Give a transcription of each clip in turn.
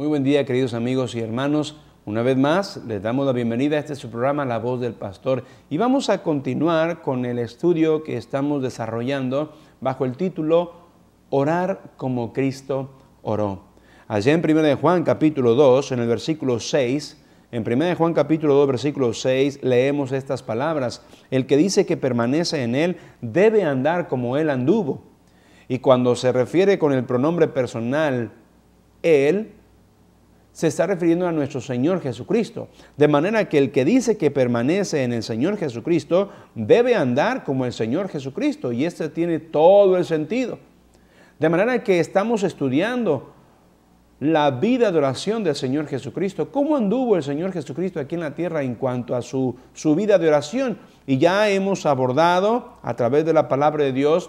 Muy buen día, queridos amigos y hermanos. Una vez más, les damos la bienvenida a este su programa La Voz del Pastor y vamos a continuar con el estudio que estamos desarrollando bajo el título Orar como Cristo oró. Allá en 1 de Juan capítulo 2, en el versículo 6, en 1 de Juan capítulo 2 versículo 6 leemos estas palabras: El que dice que permanece en él debe andar como él anduvo. Y cuando se refiere con el pronombre personal él, se está refiriendo a nuestro Señor Jesucristo. De manera que el que dice que permanece en el Señor Jesucristo debe andar como el Señor Jesucristo y este tiene todo el sentido. De manera que estamos estudiando la vida de oración del Señor Jesucristo. ¿Cómo anduvo el Señor Jesucristo aquí en la tierra en cuanto a su, su vida de oración? Y ya hemos abordado a través de la palabra de Dios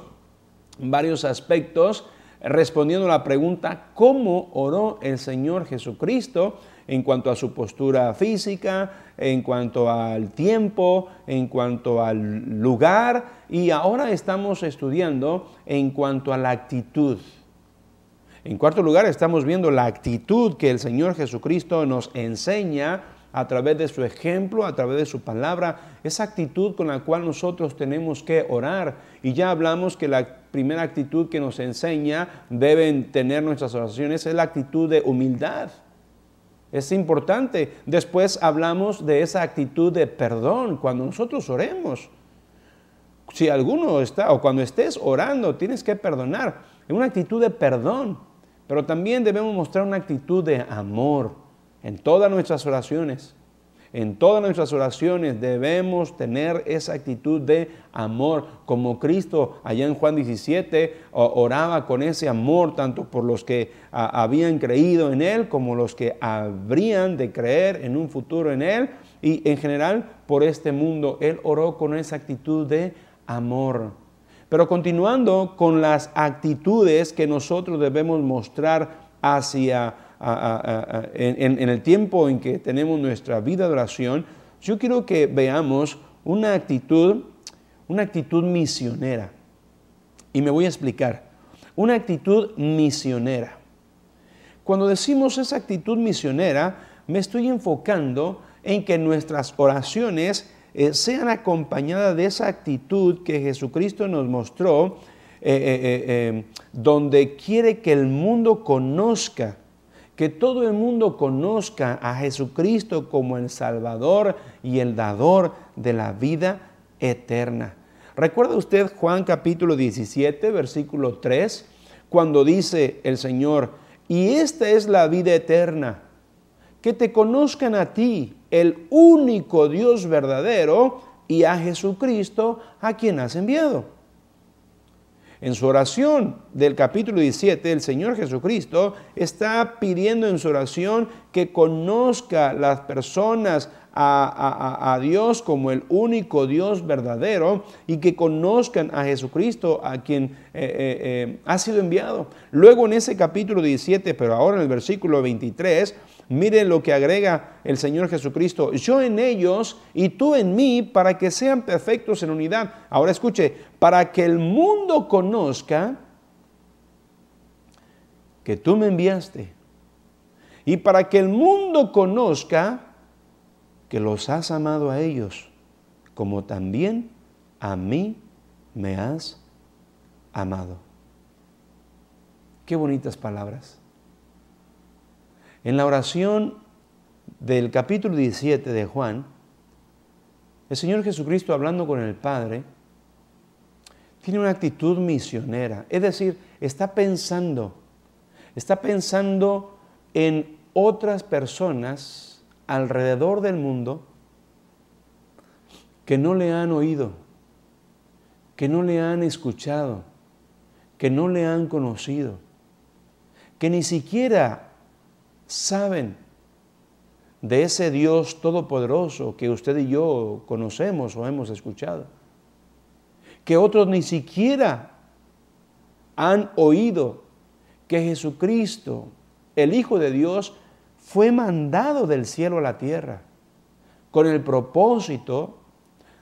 varios aspectos respondiendo a la pregunta cómo oró el Señor Jesucristo en cuanto a su postura física, en cuanto al tiempo, en cuanto al lugar, y ahora estamos estudiando en cuanto a la actitud. En cuarto lugar, estamos viendo la actitud que el Señor Jesucristo nos enseña a través de su ejemplo, a través de su palabra, esa actitud con la cual nosotros tenemos que orar. Y ya hablamos que la primera actitud que nos enseña deben tener nuestras oraciones es la actitud de humildad. Es importante. Después hablamos de esa actitud de perdón cuando nosotros oremos. Si alguno está o cuando estés orando, tienes que perdonar. Es una actitud de perdón, pero también debemos mostrar una actitud de amor en todas nuestras oraciones. En todas nuestras oraciones debemos tener esa actitud de amor, como Cristo allá en Juan 17 oraba con ese amor tanto por los que ah, habían creído en Él como los que habrían de creer en un futuro en Él y en general por este mundo. Él oró con esa actitud de amor. Pero continuando con las actitudes que nosotros debemos mostrar hacia en, el tiempo en que tenemos nuestra vida de oración, yo quiero que veamos una actitud, una actitud misionera. Y me voy a explicar. Una actitud misionera. Cuando decimos esa actitud misionera, me estoy enfocando en que nuestras oraciones eh, sean acompañadas de esa actitud que Jesucristo nos mostró, eh, eh, donde quiere que el mundo conozca que todo el mundo conozca a Jesucristo como el Salvador y el dador de la vida eterna. ¿Recuerda usted Juan capítulo 17, versículo 3, cuando dice el Señor, y esta es la vida eterna, que te conozcan a ti, el único Dios verdadero, y a Jesucristo a quien has enviado? En su oración del capítulo 17, el Señor Jesucristo está pidiendo en su oración que conozca las personas a, Dios como el único Dios verdadero y que conozcan a Jesucristo a quien eh, eh, eh, ha sido enviado. Luego en ese capítulo 17, pero ahora en el versículo 23, Miren lo que agrega el Señor Jesucristo, yo en ellos y tú en mí para que sean perfectos en unidad. Ahora escuche, para que el mundo conozca que tú me enviaste y para que el mundo conozca que los has amado a ellos, como también a mí me has amado. Qué bonitas palabras. En la oración del capítulo 17 de Juan, el Señor Jesucristo hablando con el Padre, tiene una actitud misionera, es decir, está pensando, está pensando en otras personas alrededor del mundo que no le han oído, que no le han escuchado, que no le han conocido, que ni siquiera saben de ese Dios todopoderoso que usted y yo conocemos o hemos escuchado, que otros ni siquiera han oído que Jesucristo, el Hijo de Dios, fue mandado del cielo a la tierra con el propósito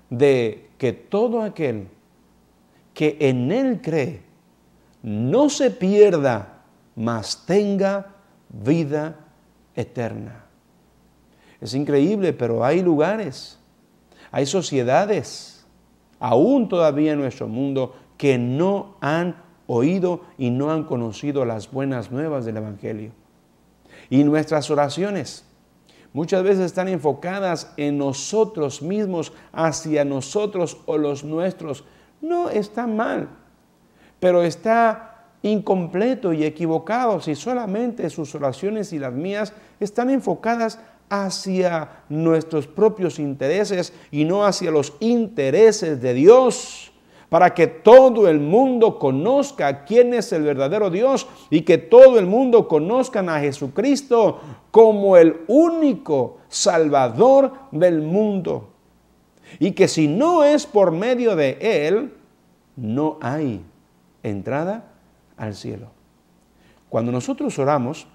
de que todo aquel que en Él cree no se pierda, mas tenga vida eterna. Es increíble, pero hay lugares, hay sociedades, aún todavía en nuestro mundo, que no han oído y no han conocido las buenas nuevas del Evangelio. Y nuestras oraciones muchas veces están enfocadas en nosotros mismos, hacia nosotros o los nuestros. No está mal, pero está incompleto y equivocado si solamente sus oraciones y las mías están enfocadas hacia nuestros propios intereses y no hacia los intereses de Dios, para que todo el mundo conozca quién es el verdadero Dios y que todo el mundo conozca a Jesucristo como el único Salvador del mundo. Y que si no es por medio de Él, no hay entrada al cielo. Cuando nosotros oramos,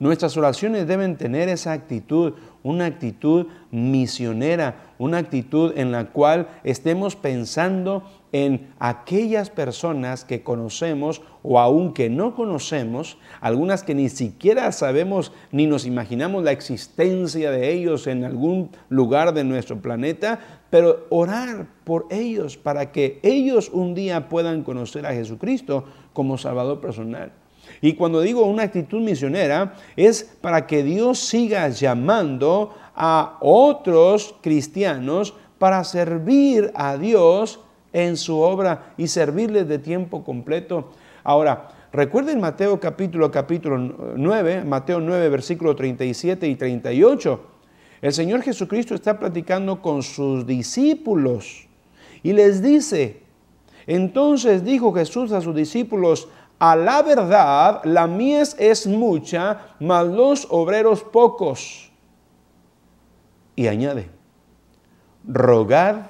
nuestras oraciones deben tener esa actitud, una actitud misionera, una actitud en la cual estemos pensando en aquellas personas que conocemos o aún que no conocemos, algunas que ni siquiera sabemos ni nos imaginamos la existencia de ellos en algún lugar de nuestro planeta, pero orar por ellos para que ellos un día puedan conocer a Jesucristo como Salvador personal. Y cuando digo una actitud misionera, es para que Dios siga llamando a otros cristianos para servir a Dios en su obra y servirles de tiempo completo. Ahora, recuerden Mateo capítulo capítulo 9, Mateo 9 versículo 37 y 38. El Señor Jesucristo está platicando con sus discípulos y les dice, entonces dijo Jesús a sus discípulos, a la verdad la mies es mucha, mas los obreros pocos. Y añade, rogad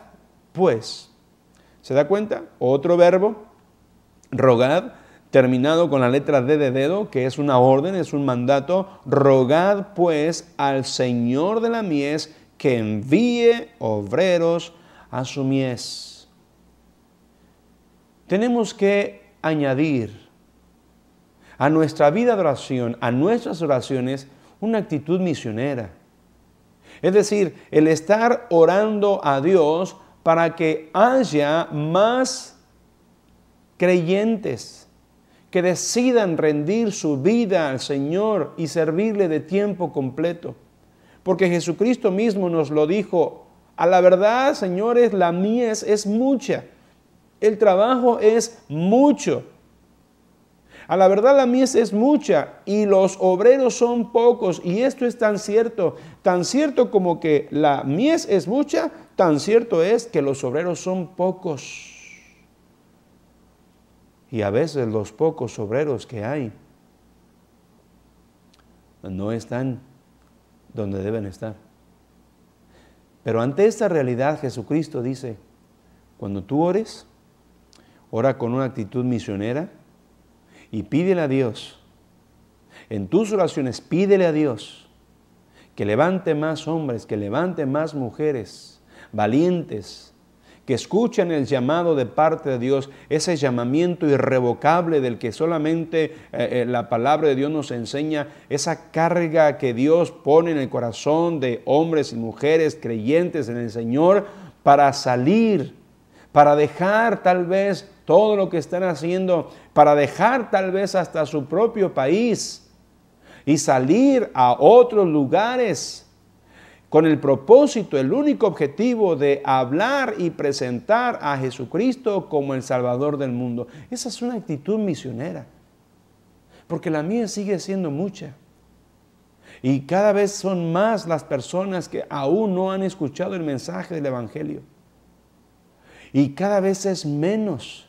pues. ¿Se da cuenta? Otro verbo, rogad, terminado con la letra D de dedo, que es una orden, es un mandato. Rogad pues al Señor de la mies que envíe obreros a su mies. Tenemos que añadir a nuestra vida de oración, a nuestras oraciones, una actitud misionera es decir, el estar orando a Dios para que haya más creyentes que decidan rendir su vida al Señor y servirle de tiempo completo. Porque Jesucristo mismo nos lo dijo, a la verdad, señores, la mies es mucha, el trabajo es mucho, a la verdad la mies es mucha y los obreros son pocos. Y esto es tan cierto, tan cierto como que la mies es mucha, tan cierto es que los obreros son pocos. Y a veces los pocos obreros que hay no están donde deben estar. Pero ante esta realidad Jesucristo dice, cuando tú ores, ora con una actitud misionera, y pídele a Dios, en tus oraciones pídele a Dios que levante más hombres, que levante más mujeres valientes, que escuchen el llamado de parte de Dios, ese llamamiento irrevocable del que solamente eh, eh, la palabra de Dios nos enseña, esa carga que Dios pone en el corazón de hombres y mujeres creyentes en el Señor para salir, para dejar tal vez todo lo que están haciendo para dejar tal vez hasta su propio país y salir a otros lugares con el propósito, el único objetivo de hablar y presentar a Jesucristo como el Salvador del mundo. Esa es una actitud misionera, porque la mía sigue siendo mucha. Y cada vez son más las personas que aún no han escuchado el mensaje del Evangelio. Y cada vez es menos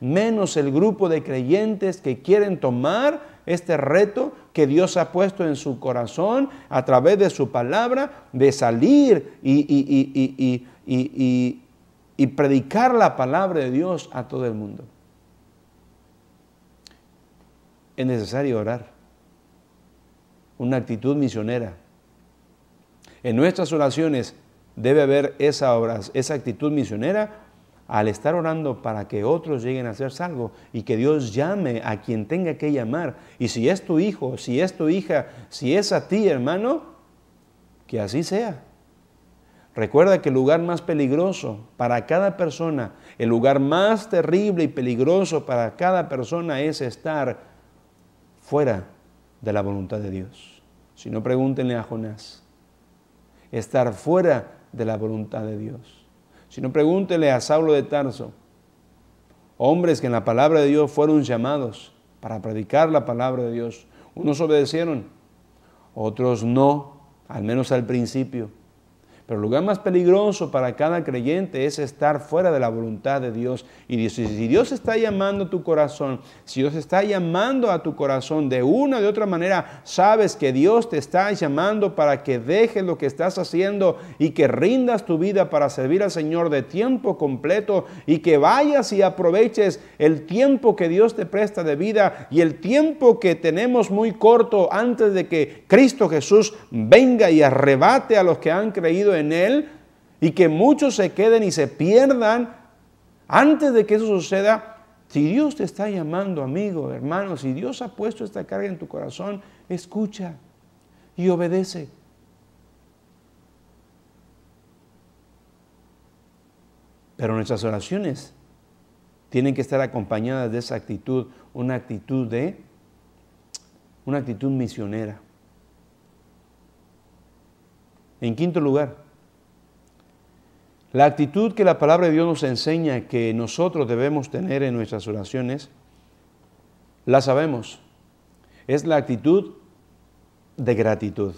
menos el grupo de creyentes que quieren tomar este reto que Dios ha puesto en su corazón a través de su palabra, de salir y, predicar la palabra de Dios a todo el mundo. Es necesario orar, una actitud misionera. En nuestras oraciones debe haber esa, esa actitud misionera al estar orando para que otros lleguen a ser salvos y que Dios llame a quien tenga que llamar. Y si es tu hijo, si es tu hija, si es a ti, hermano, que así sea. Recuerda que el lugar más peligroso para cada persona, el lugar más terrible y peligroso para cada persona es estar fuera de la voluntad de Dios. Si no, pregúntenle a Jonás. Estar fuera de la voluntad de Dios si no pregúntele a Saulo de Tarso, hombres que en la palabra de Dios fueron llamados para predicar la palabra de Dios. Unos obedecieron, otros no, al menos al principio. Pero el lugar más peligroso para cada creyente es estar fuera de la voluntad de Dios. Y si Dios está llamando a tu corazón, si Dios está llamando a tu corazón de una o de otra manera, sabes que Dios te está llamando para que dejes lo que estás haciendo y que rindas tu vida para servir al Señor de tiempo completo y que vayas y aproveches el tiempo que Dios te presta de vida y el tiempo que tenemos muy corto antes de que Cristo Jesús venga y arrebate a los que han creído en en Él y que muchos se queden y se pierdan. Antes de que eso suceda, si Dios te está llamando, amigo, hermano, si Dios ha puesto esta carga en tu corazón, escucha y obedece. Pero nuestras oraciones tienen que estar acompañadas de esa actitud, una actitud de una actitud misionera. En quinto lugar, la actitud que la palabra de Dios nos enseña que nosotros debemos tener en nuestras oraciones, la sabemos. Es la actitud de gratitud.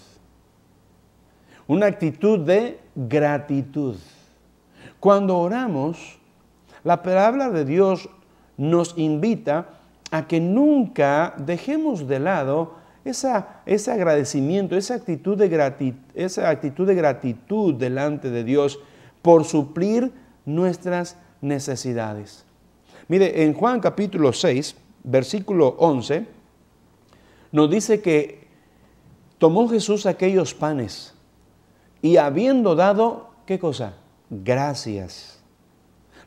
Una actitud de gratitud. Cuando oramos, la palabra de Dios nos invita a que nunca dejemos de lado esa, ese agradecimiento, esa actitud, de gratitud, esa actitud de gratitud delante de Dios por suplir nuestras necesidades. Mire, en Juan capítulo 6, versículo 11, nos dice que tomó Jesús aquellos panes y habiendo dado, ¿qué cosa? Gracias.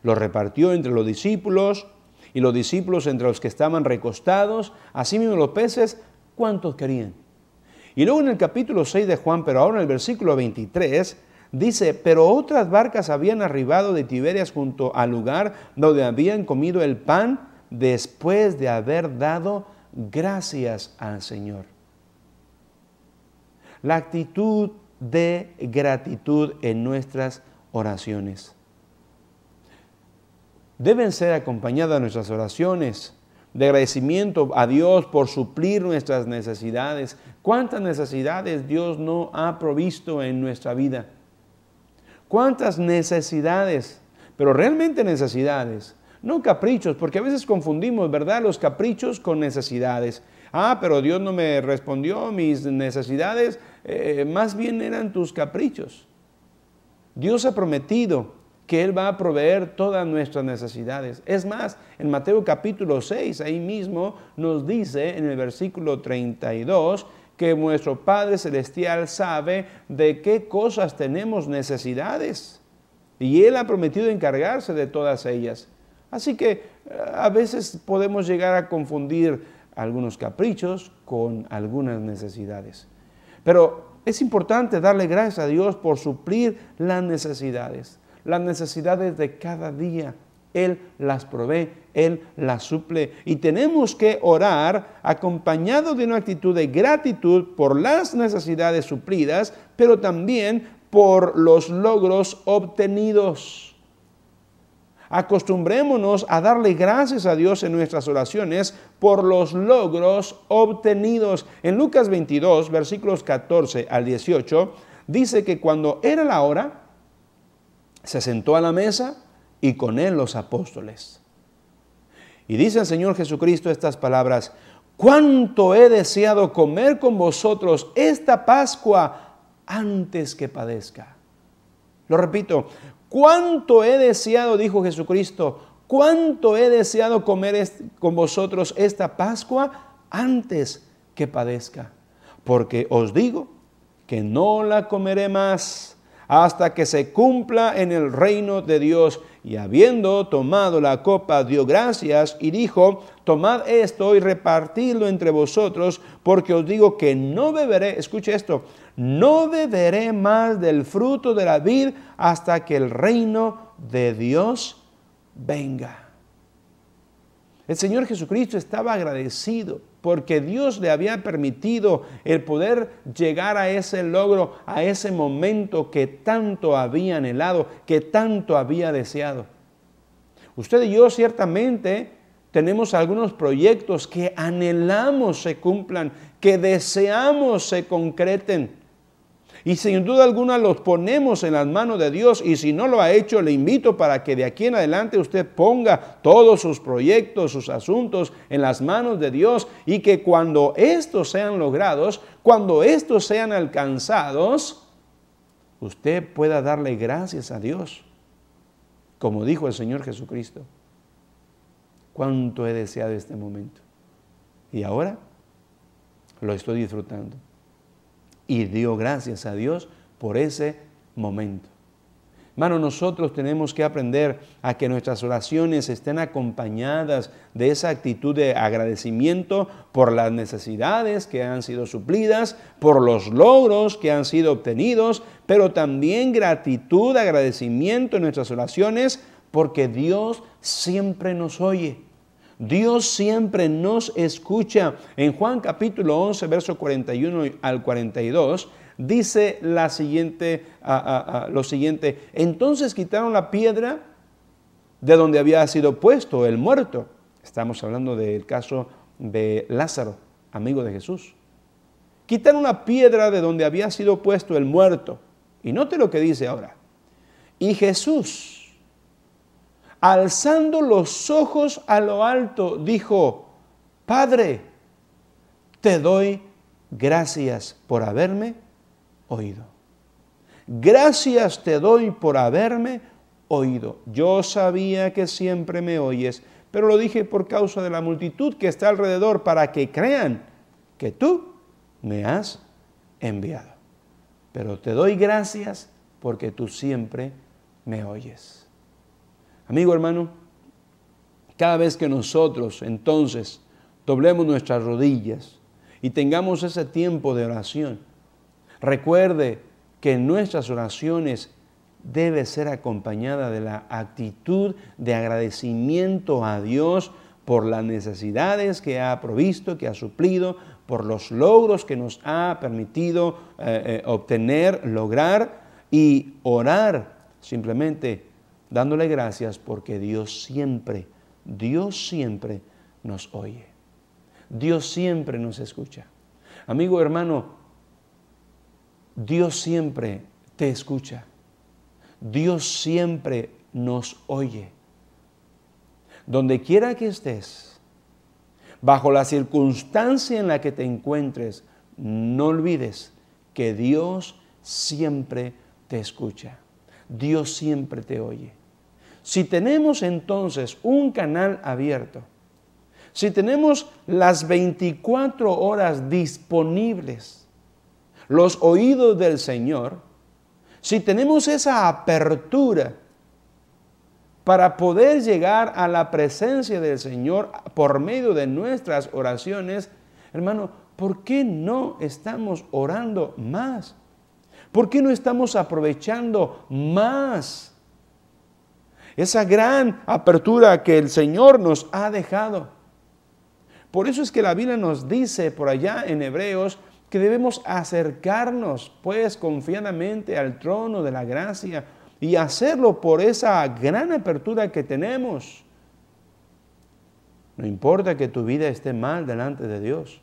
Lo repartió entre los discípulos y los discípulos entre los que estaban recostados, así mismo los peces, ¿cuántos querían? Y luego en el capítulo 6 de Juan, pero ahora en el versículo 23, Dice, pero otras barcas habían arribado de Tiberias junto al lugar donde habían comido el pan después de haber dado gracias al Señor. La actitud de gratitud en nuestras oraciones. Deben ser acompañadas nuestras oraciones de agradecimiento a Dios por suplir nuestras necesidades. ¿Cuántas necesidades Dios no ha provisto en nuestra vida? cuántas necesidades, pero realmente necesidades, no caprichos, porque a veces confundimos, ¿verdad?, los caprichos con necesidades. Ah, pero Dios no me respondió mis necesidades, eh, más bien eran tus caprichos. Dios ha prometido que Él va a proveer todas nuestras necesidades. Es más, en Mateo capítulo 6, ahí mismo nos dice en el versículo 32, que nuestro Padre Celestial sabe de qué cosas tenemos necesidades. Y Él ha prometido encargarse de todas ellas. Así que eh, a veces podemos llegar a confundir algunos caprichos con algunas necesidades. Pero es importante darle gracias a Dios por suplir las necesidades, las necesidades de cada día él las provee, Él las suple. Y tenemos que orar acompañado de una actitud de gratitud por las necesidades suplidas, pero también por los logros obtenidos. Acostumbrémonos a darle gracias a Dios en nuestras oraciones por los logros obtenidos. En Lucas 22, versículos 14 al 18, dice que cuando era la hora, se sentó a la mesa y con él los apóstoles. Y dice el Señor Jesucristo estas palabras, cuánto he deseado comer con vosotros esta Pascua antes que padezca. Lo repito, cuánto he deseado, dijo Jesucristo, cuánto he deseado comer con vosotros esta Pascua antes que padezca. Porque os digo que no la comeré más hasta que se cumpla en el reino de Dios. Y habiendo tomado la copa, dio gracias y dijo, tomad esto y repartidlo entre vosotros, porque os digo que no beberé, escuche esto, no beberé más del fruto de la vid hasta que el reino de Dios venga. El Señor Jesucristo estaba agradecido porque Dios le había permitido el poder llegar a ese logro, a ese momento que tanto había anhelado, que tanto había deseado. Usted y yo ciertamente tenemos algunos proyectos que anhelamos se cumplan, que deseamos se concreten. Y sin duda alguna los ponemos en las manos de Dios y si no lo ha hecho, le invito para que de aquí en adelante usted ponga todos sus proyectos, sus asuntos en las manos de Dios y que cuando estos sean logrados, cuando estos sean alcanzados, usted pueda darle gracias a Dios, como dijo el Señor Jesucristo. Cuánto he deseado este momento. Y ahora lo estoy disfrutando y dio gracias a Dios por ese momento. Hermano, nosotros tenemos que aprender a que nuestras oraciones estén acompañadas de esa actitud de agradecimiento por las necesidades que han sido suplidas, por los logros que han sido obtenidos, pero también gratitud, agradecimiento en nuestras oraciones porque Dios siempre nos oye. Dios siempre nos escucha. En Juan capítulo 11, verso 41 al 42, dice lo siguiente, entonces quitaron la piedra de donde había sido puesto el muerto. Estamos hablando del caso de Lázaro, amigo de Jesús. Quitaron la piedra de donde había sido puesto el muerto. Y note lo que dice ahora. Y Jesús, alzando los ojos a lo alto, dijo, Padre, te doy gracias por haberme oído. Gracias te doy por haberme oído. Yo sabía que siempre me oyes, pero lo dije por causa de la multitud que está alrededor para que crean que tú me has enviado. Pero te doy gracias porque tú siempre me oyes. Amigo hermano, cada vez que nosotros entonces doblemos nuestras rodillas y tengamos ese tiempo de oración, recuerde que nuestras oraciones debe ser acompañada de la actitud de agradecimiento a Dios por las necesidades que ha provisto, que ha suplido, por los logros que nos ha permitido eh, eh, obtener, lograr y orar simplemente dándole gracias porque Dios siempre, Dios siempre nos oye. Dios siempre nos escucha. Amigo, hermano, Dios siempre te escucha. Dios siempre nos oye. Donde quiera que estés, bajo la circunstancia en la que te encuentres, no olvides que Dios siempre te escucha. Dios siempre te oye. Si tenemos entonces un canal abierto, si tenemos las 24 horas disponibles, los oídos del Señor, si tenemos esa apertura para poder llegar a la presencia del Señor por medio de nuestras oraciones, hermano, ¿por qué no estamos orando más? ¿Por qué no estamos aprovechando más? esa gran apertura que el Señor nos ha dejado. Por eso es que la Biblia nos dice por allá en Hebreos que debemos acercarnos pues confiadamente al trono de la gracia y hacerlo por esa gran apertura que tenemos. No importa que tu vida esté mal delante de Dios.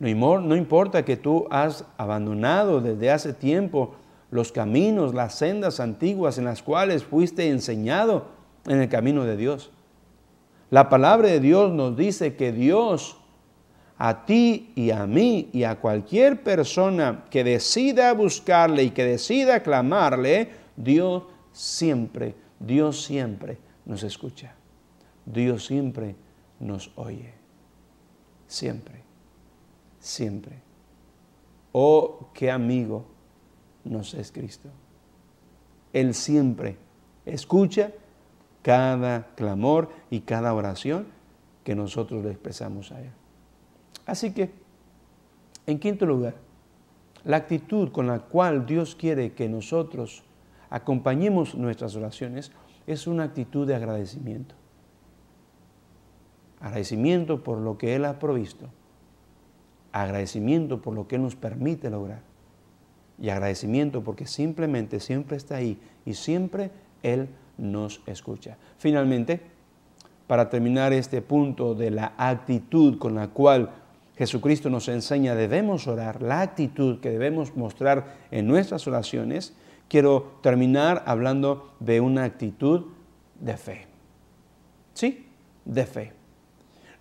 No, importa que tú has abandonado desde hace tiempo los caminos, las sendas antiguas en las cuales fuiste enseñado en el camino de Dios. La palabra de Dios nos dice que Dios a ti y a mí y a cualquier persona que decida buscarle y que decida clamarle, Dios siempre, Dios siempre nos escucha. Dios siempre nos oye. Siempre, siempre. Oh, qué amigo nos es Cristo. Él siempre escucha cada clamor y cada oración que nosotros le expresamos a Él. Así que, en quinto lugar, la actitud con la cual Dios quiere que nosotros acompañemos nuestras oraciones es una actitud de agradecimiento. Agradecimiento por lo que Él ha provisto. Agradecimiento por lo que Él nos permite lograr y agradecimiento porque simplemente siempre está ahí y siempre Él nos escucha. Finalmente, para terminar este punto de la actitud con la cual Jesucristo nos enseña debemos orar, la actitud que debemos mostrar en nuestras oraciones, quiero terminar hablando de una actitud de fe. ¿Sí? De fe.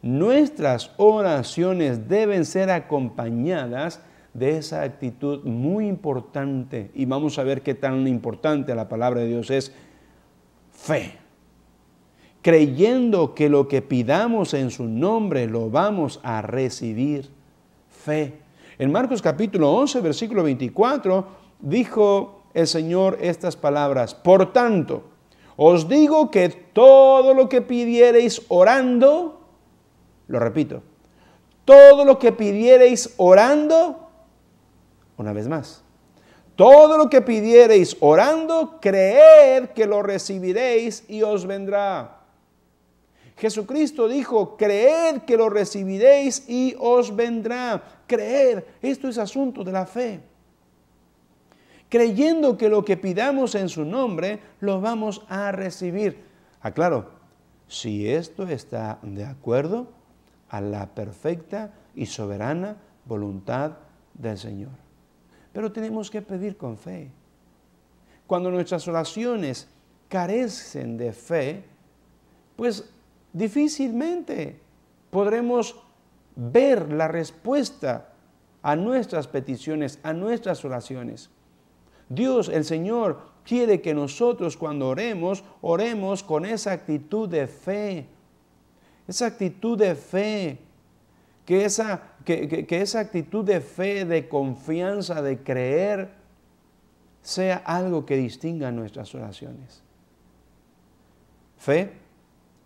Nuestras oraciones deben ser acompañadas de esa actitud muy importante, y vamos a ver qué tan importante la palabra de Dios es, fe. Creyendo que lo que pidamos en su nombre lo vamos a recibir. Fe. En Marcos capítulo 11, versículo 24, dijo el Señor estas palabras. Por tanto, os digo que todo lo que pidiereis orando, lo repito, todo lo que pidiereis orando, una vez más, todo lo que pidiereis orando, creed que lo recibiréis y os vendrá. Jesucristo dijo, creed que lo recibiréis y os vendrá. Creer, esto es asunto de la fe. Creyendo que lo que pidamos en su nombre, lo vamos a recibir. Aclaro, si esto está de acuerdo a la perfecta y soberana voluntad del Señor pero tenemos que pedir con fe. Cuando nuestras oraciones carecen de fe, pues difícilmente podremos ver la respuesta a nuestras peticiones, a nuestras oraciones. Dios, el Señor, quiere que nosotros cuando oremos, oremos con esa actitud de fe. Esa actitud de fe, que esa que, esa actitud de fe, de confianza, de creer, sea algo que distinga nuestras oraciones. Fe,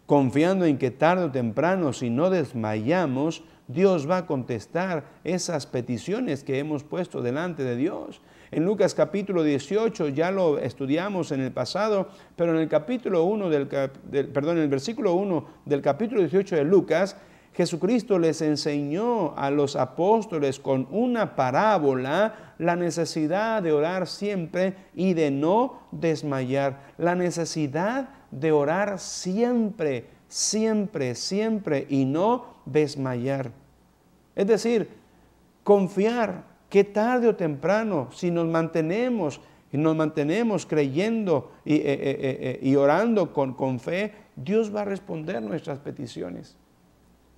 confiando en que tarde o temprano, si no desmayamos, Dios va a contestar esas peticiones que hemos puesto delante de Dios. En Lucas capítulo 18 ya lo estudiamos en el pasado, pero en el capítulo 1 del, perdón, en el versículo 1 del capítulo 18 de Lucas Jesucristo les enseñó a los apóstoles con una parábola la necesidad de orar siempre y de no desmayar, la necesidad de orar siempre, siempre, siempre y no desmayar. Es decir, confiar que tarde o temprano, si nos mantenemos y nos mantenemos creyendo eh, eh, eh, y, orando con, con fe, Dios va a responder nuestras peticiones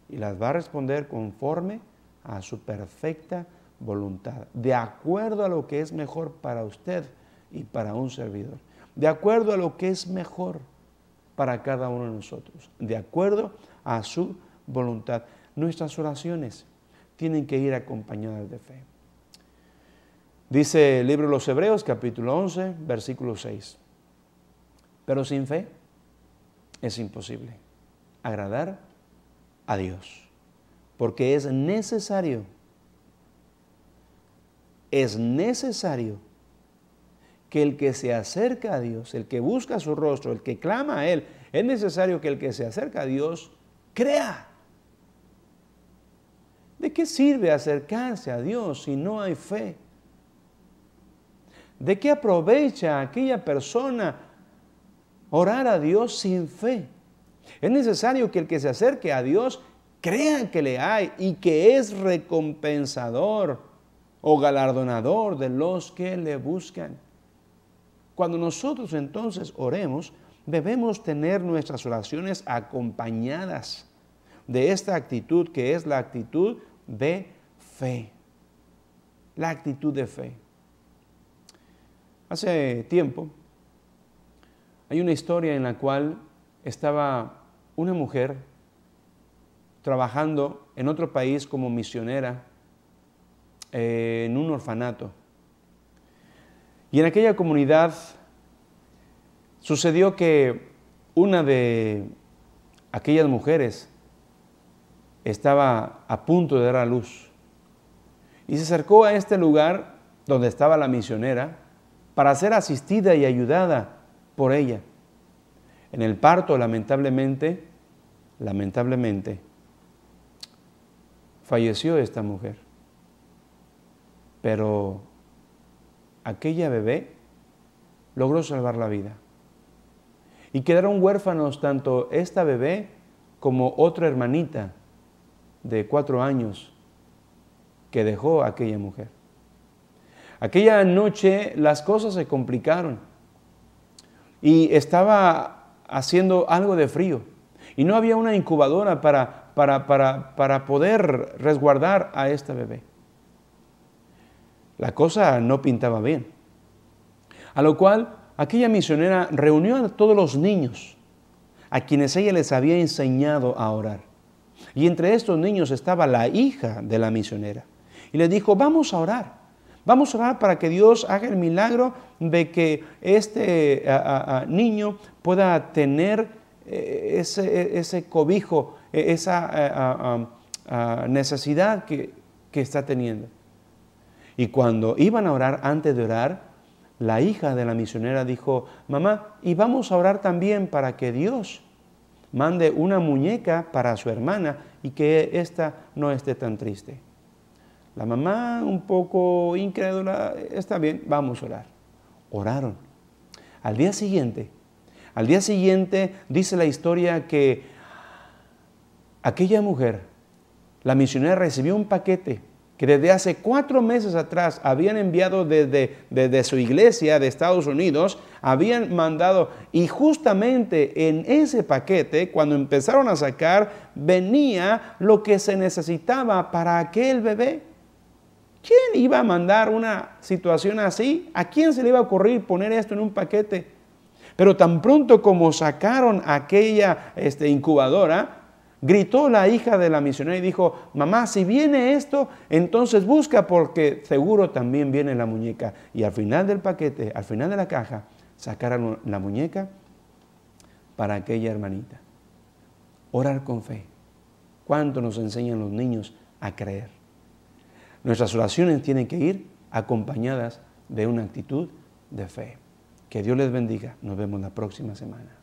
y las va a responder conforme a su perfecta voluntad, de acuerdo a lo que es mejor para usted y para un servidor, de acuerdo a lo que es mejor para cada uno de nosotros, de acuerdo a su voluntad. Nuestras oraciones tienen que ir acompañadas de fe. Dice el libro de los Hebreos capítulo 11, versículo 6. Pero sin fe es imposible agradar a Dios, porque es necesario, es necesario que el que se acerca a Dios, el que busca su rostro, el que clama a Él, es necesario que el que se acerca a Dios crea. ¿De qué sirve acercarse a Dios si no hay fe? ¿De qué aprovecha aquella persona orar a Dios sin fe? Es necesario que el que se acerque a Dios crea que le hay y que es recompensador o galardonador de los que le buscan. Cuando nosotros entonces oremos, debemos tener nuestras oraciones acompañadas de esta actitud que es la actitud de fe. La actitud de fe. Hace tiempo hay una historia en la cual estaba una mujer trabajando en otro país como misionera eh, en un orfanato. Y en aquella comunidad sucedió que una de aquellas mujeres estaba a punto de dar a luz y se acercó a este lugar donde estaba la misionera para ser asistida y ayudada por ella. En el parto, lamentablemente, lamentablemente, falleció esta mujer. Pero aquella bebé logró salvar la vida. Y quedaron huérfanos tanto esta bebé como otra hermanita de cuatro años que dejó aquella mujer. Aquella noche las cosas se complicaron y estaba haciendo algo de frío. Y no había una incubadora para, para poder resguardar a este bebé. La cosa no pintaba bien. A lo cual aquella misionera reunió a todos los niños a quienes ella les había enseñado a orar. Y entre estos niños estaba la hija de la misionera. Y le dijo, vamos a orar. Vamos a orar para que Dios haga el milagro de que este niño pueda tener eh, e, ese, cobijo, e, esa necesidad que, que está teniendo. Y cuando iban a orar, antes de orar, la hija de la misionera dijo, mamá, y vamos a orar también para que Dios mande una muñeca para su hermana y que ésta no esté tan triste. La mamá, un poco incrédula, está bien, vamos a orar. Oraron. Al día siguiente, al día siguiente dice la historia que aquella mujer, la misionera, recibió un paquete que desde hace cuatro meses atrás habían enviado desde, desde, su iglesia de Estados Unidos, habían mandado, y justamente en ese paquete, cuando empezaron a sacar, venía lo que se necesitaba para aquel bebé. ¿Quién iba a mandar una situación así? ¿A quién se le iba a ocurrir poner esto en un paquete? Pero tan pronto como sacaron aquella este, incubadora, gritó la hija de la misionera y dijo, mamá, si viene esto, entonces busca porque seguro también viene la muñeca. Y al final del paquete, al final de la caja, sacaron la muñeca para aquella hermanita. Orar con fe. ¿Cuánto nos enseñan los niños a creer? Nuestras oraciones tienen que ir acompañadas de una actitud de fe. Que Dios les bendiga. Nos vemos la próxima semana.